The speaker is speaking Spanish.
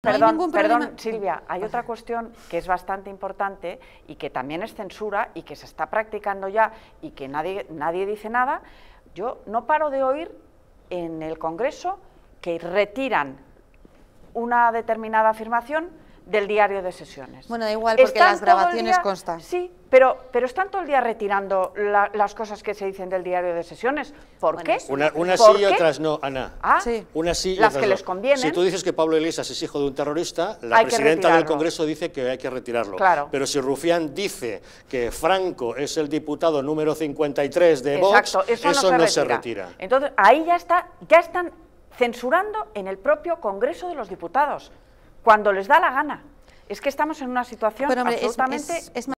Perdón, perdón, Silvia, hay otra cuestión que es bastante importante y que también es censura y que se está practicando ya y que nadie, nadie dice nada. Yo no paro de oír en el Congreso que retiran una determinada afirmación del diario de sesiones. Bueno, igual porque las grabaciones constan. Sí, pero, pero están todo el día retirando las cosas que se dicen del diario de sesiones. ¿Por qué? Una, sí y otras no, Ana. ¿Ah? Sí. las que les convienen. Si tú dices que Pablo Iglesias es hijo de un terrorista, la presidenta del Congreso dice que hay que retirarlo. Claro. Pero si Rufián dice que Franco es el diputado número 53 de Vox, eso, no, se, retira. se retira. Entonces, ahí ya, está, ya están censurando en el propio Congreso de los Diputados cuando les da la gana. Es que estamos en una situación absolutamente...